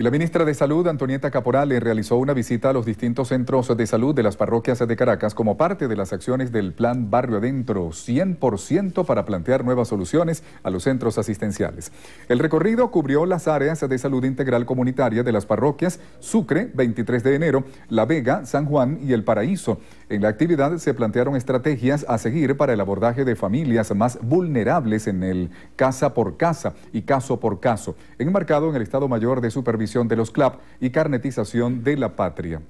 Y la ministra de Salud, Antonieta Caporale, realizó una visita a los distintos centros de salud de las parroquias de Caracas como parte de las acciones del Plan Barrio Adentro 100% para plantear nuevas soluciones a los centros asistenciales. El recorrido cubrió las áreas de salud integral comunitaria de las parroquias Sucre, 23 de enero, La Vega, San Juan y El Paraíso. En la actividad se plantearon estrategias a seguir para el abordaje de familias más vulnerables en el casa por casa y caso por caso, enmarcado en el Estado Mayor de Supervisión de los CLAP y carnetización de la patria.